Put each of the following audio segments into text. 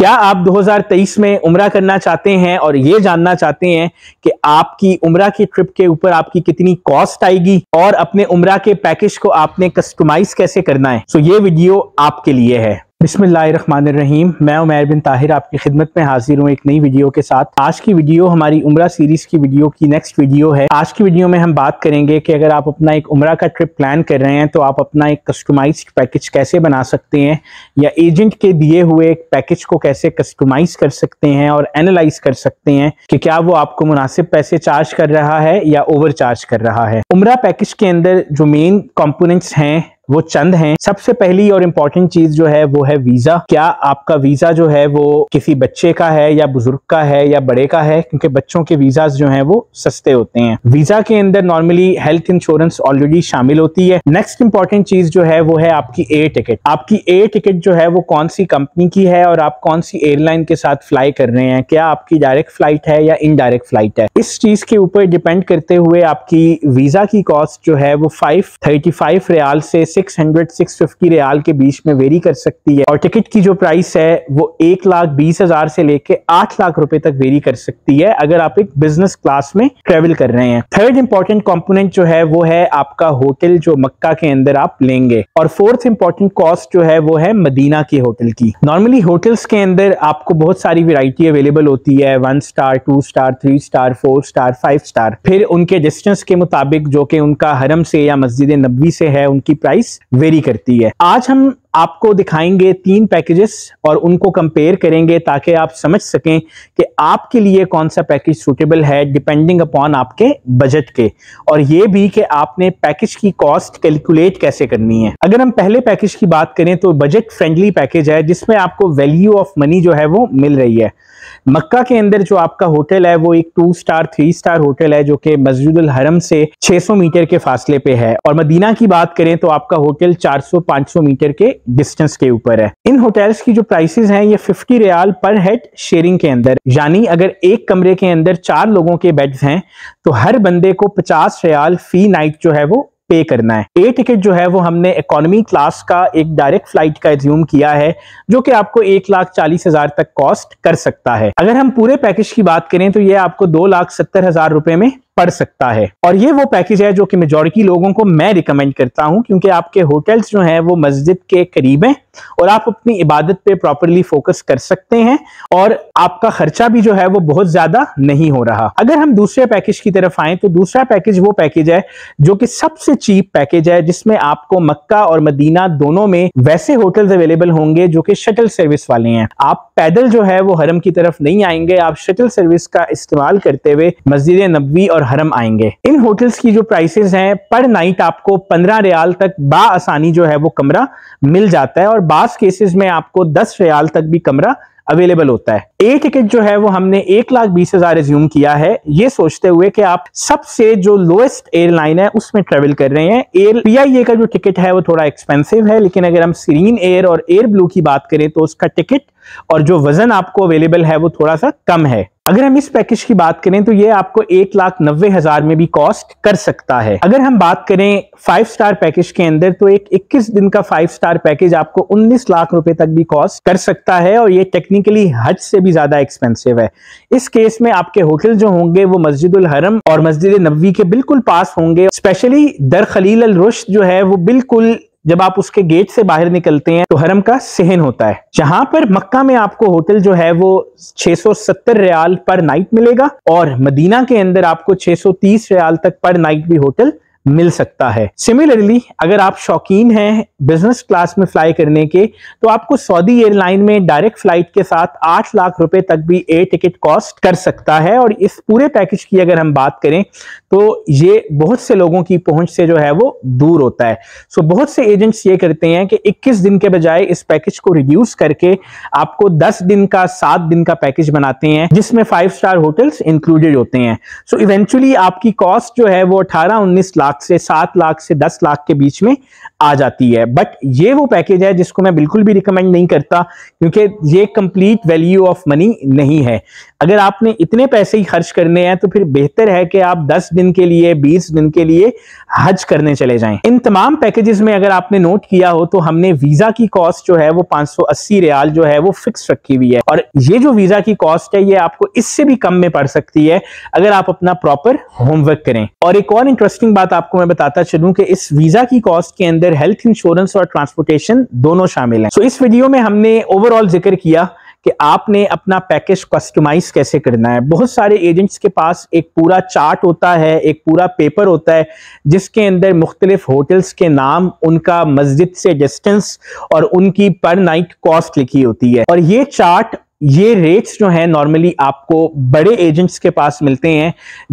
क्या आप 2023 में उम्र करना चाहते हैं और ये जानना चाहते हैं कि आपकी उम्र की ट्रिप के ऊपर आपकी कितनी कॉस्ट आएगी और अपने उम्र के पैकेज को आपने कस्टमाइज कैसे करना है सो so ये वीडियो आपके लिए है बिस्मिल्लाहिर्रहमानिर्रहीम मैं उमैर बिन ताहिर आपकी खिदमत में हाजिर हूँ एक नई वीडियो के साथ आज की वीडियो हमारी उम्र सीरीज़ की वीडियो की नेक्स्ट वीडियो है आज की वीडियो में हम बात करेंगे कि अगर आप अपना एक उमरा का ट्रिप प्लान कर रहे हैं तो आप अपना एक कस्टमाइज पैकेज कैसे बना सकते हैं या एजेंट के दिए हुए एक पैकेज को कैसे कस्टमाइज कर सकते हैं और एनालाइज कर सकते हैं कि क्या वो आपको मुनासिब पैसे चार्ज कर रहा है या ओवर चार्ज कर रहा है उमरा पैकेज के अंदर जो मेन कॉम्पोनेंट्स हैं वो चंद हैं सबसे पहली और इम्पोर्टेंट चीज जो है वो है वीजा क्या आपका वीजा जो है वो किसी बच्चे का है या बुजुर्ग का है या बड़े का है क्योंकि बच्चों के वीजा जो है वो सस्ते होते हैं वीजा के अंदर नॉर्मली हेल्थ इंश्योरेंस ऑलरेडी शामिल होती है नेक्स्ट इंपॉर्टेंट चीज जो है वो है आपकी एयर टिकट आपकी एयर टिकट जो है वो कौन सी कंपनी की है और आप कौन सी एयरलाइन के साथ फ्लाई कर रहे हैं क्या आपकी डायरेक्ट फ्लाइट है या इनडायरेक्ट फ्लाइट है इस चीज के ऊपर डिपेंड करते हुए आपकी वीजा की कॉस्ट जो है वो फाइव थर्टी फाइव रियाल से 600 650 रियाल के बीच में वेरी कर सकती है और टिकट की जो प्राइस है वो एक लाख बीस हजार से लेके आठ लाख रुपए तक वेरी कर सकती है अगर आप एक बिजनेस क्लास में ट्रेवल कर रहे हैं थर्ड इंपॉर्टेंट कॉम्पोनेंट जो है वो है आपका होटल जो मक्का के अंदर आप लेंगे और फोर्थ इंपॉर्टेंट कॉस्ट जो है वो है मदीना के होटल की नॉर्मली होटल्स के अंदर आपको बहुत सारी वेराइटी अवेलेबल होती है one star two star three star four star five star फिर उनके डिस्टेंस के मुताबिक जो कि उनका हरम से या मस्जिद नबी से है उनकी प्राइस वेरी करती है आज हम आपको दिखाएंगे तीन पैकेजेस और उनको कंपेयर करेंगे ताकि आप समझ सकें कि आपके लिए कौन सा पैकेज सूटेबल है डिपेंडिंग अपॉन आपके बजट के और ये भी कि आपने पैकेज की कॉस्ट कैलकुलेट कैसे करनी है अगर हम पहले पैकेज की बात करें तो बजट फ्रेंडली पैकेज है जिसमें आपको वैल्यू ऑफ मनी जो है वो मिल रही है मक्का के अंदर जो आपका होटल है वो एक two star three star hotel है जो कि मस्जिद हरम से 600 मीटर के फासले पे है और मदीना की बात करें तो आपका होटल 400-500 मीटर के डिस्टेंस के ऊपर है इन होटल्स की जो प्राइसेस हैं ये 50 रियाल पर हेड शेयरिंग के अंदर यानी अगर एक कमरे के अंदर चार लोगों के बेड्स हैं तो हर बंदे को 50 रियाल फी नाइट जो है वो पे करना है ए टिकट जो है वो हमने इकोनॉमी क्लास का एक डायरेक्ट फ्लाइट का एज्यूम किया है जो कि आपको एक लाख चालीस हजार तक कॉस्ट कर सकता है अगर हम पूरे पैकेज की बात करें तो ये आपको दो लाख सत्तर हजार रुपए में पड़ सकता है और ये वो पैकेज है जो कि मेजोरिटी लोगों को मैं रिकमेंड करता हूँ क्योंकि आपके होटल्स जो हैं वो मस्जिद के करीब हैं और आप अपनी इबादत पे प्रॉपरली फोकस कर सकते हैं और आपका खर्चा भी जो है वो बहुत ज्यादा नहीं हो रहा अगर हम दूसरे पैकेज की तरफ आए तो दूसरा पैकेज वो पैकेज है जो कि सबसे चीप पैकेज है जिसमें आपको मक्का और मदीना दोनों में वैसे होटल अवेलेबल होंगे जो कि शटल सर्विस वाले हैं आप पैदल जो है वो हरम की तरफ नहीं आएंगे आप शटल सर्विस का इस्तेमाल करते हुए मस्जिद नबी और हरम आएंगे इन होटल्स की जो प्राइसेस हैं पर नाइट आपको पंद्रह रियाल तक बा आसानी जो है वो कमरा मिल जाता है और बास केसेस में आपको दस रियाल तक भी कमरा अवेलेबल होता है ए टिकट जो है वो हमने एक लाख बीस हजार रिज्यूम किया है ये सोचते हुए कि आप सबसे जो लोएस्ट एयरलाइन है उसमें ट्रेवल कर रहे हैं एयर पी का जो टिकट है वो थोड़ा एक्सपेंसिव है लेकिन अगर हम सीरीन एयर और एयर ब्लू की बात करें तो उसका टिकट और जो वजन आपको अवेलेबल है वो थोड़ा सा कम है अगर हम इस पैकेज की बात करें तो ये आपको एक लाख नब्बे हजार में भी कॉस्ट कर सकता है अगर हम बात करें फाइव स्टार पैकेज के अंदर तो एक 21 दिन का फाइव स्टार पैकेज आपको 19 लाख रुपए तक भी कॉस्ट कर सकता है और ये टेक्निकली हज से भी ज्यादा एक्सपेंसिव है इस केस में आपके होटल जो होंगे वो मस्जिद हरम और मस्जिद नबी के बिल्कुल पास होंगे स्पेशली दर खलील अल रुश जो है वो बिल्कुल जब आप उसके गेट से बाहर निकलते हैं तो हरम का सहन होता है जहां पर मक्का में आपको होटल जो है वो 670 रियाल पर नाइट मिलेगा और मदीना के अंदर आपको 630 रियाल तक पर नाइट भी होटल मिल सकता है सिमिलरली अगर आप शौकीन हैं बिजनेस क्लास में फ्लाई करने के तो आपको सऊदी एयरलाइन में डायरेक्ट फ्लाइट के साथ आठ लाख रुपए तक भी एयर टिकट कॉस्ट कर सकता है और इस पूरे पैकेज की अगर हम बात करें तो ये बहुत से लोगों की पहुंच से जो है वो दूर होता है सो बहुत से एजेंट्स ये करते हैं कि इक्कीस दिन के बजाय इस पैकेज को रिड्यूस करके आपको दस दिन का सात दिन का पैकेज बनाते हैं जिसमें फाइव स्टार होटल्स इंक्लूडेड होते हैं सो so, इवेंचुअली आपकी कॉस्ट जो है वो अठारह उन्नीस लाख लाख से सात लाख से दस लाख के बीच में आ जाती है बट ये वो पैकेज है जिसको मैं बिल्कुल भी रिकमेंड नहीं करता क्योंकि ये कंप्लीट वैल्यू ऑफ मनी नहीं है अगर आपने इतने पैसे ही खर्च करने हैं तो फिर बेहतर है कि आप दस दिन के लिए बीस दिन के लिए हज करने चले जाएं इन तमाम पैकेजेस में अगर आपने नोट किया हो तो हमने वीजा की कॉस्ट जो है वो 580 रियाल जो है वो फिक्स रखी हुई है और ये जो वीजा की कॉस्ट है ये आपको इससे भी कम में पड़ सकती है अगर आप अपना प्रॉपर होमवर्क करें और एक और इंटरेस्टिंग बात आपको मैं बताता चलूं कि इस वीजा की कॉस्ट के अंदर हेल्थ इंश्योरेंस और ट्रांसपोर्टेशन दोनों शामिल हैं सो so, इस वीडियो में हमने ओवरऑल जिक्र किया कि आपने अपना पैकेज कस्टमाइज कैसे करना है बहुत सारे एजेंट्स के पास एक पूरा चार्ट होता है एक पूरा पेपर होता है जिसके अंदर मुख्तलिफ होटल्स के नाम उनका मस्जिद से डिस्टेंस और उनकी पर नाइट कॉस्ट लिखी होती है और ये चार्ट ये रेट्स जो है नॉर्मली आपको बड़े एजेंट्स के पास मिलते हैं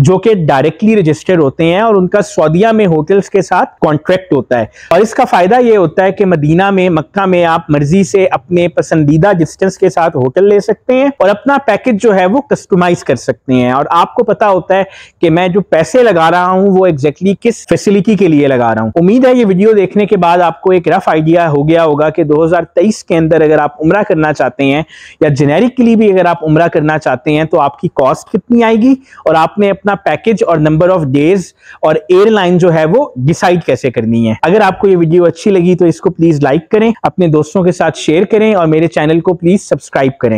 जो कि डायरेक्टली रजिस्टर्ड होते हैं और उनका सऊदिया में होटल्स के साथ कॉन्ट्रैक्ट होता है और इसका फ़ायदा ये होता है कि मदीना में मक्का में आप मर्जी से अपने पसंदीदा डिस्टेंस के साथ होटल ले सकते हैं और अपना पैकेज जो है वो कस्टमाइज कर सकते हैं और आपको पता होता है कि मैं जो पैसे लगा रहा हूँ वो एग्जैक्टली exactly किस फैसिलिटी के लिए लगा रहा हूँ उम्मीद है ये वीडियो देखने के बाद आपको एक रफ आइडिया हो गया होगा कि दो के अंदर अगर आप उम्र करना चाहते हैं या जिनेट लिए भी अगर आप उम्र करना चाहते हैं तो आपकी कॉस्ट कितनी आएगी और आपने अपना पैकेज और नंबर ऑफ डेज और एयरलाइन जो है वो डिसाइड कैसे करनी है अगर आपको ये वीडियो अच्छी लगी तो इसको प्लीज लाइक करें अपने दोस्तों के साथ शेयर करें और मेरे चैनल को प्लीज सब्सक्राइब करें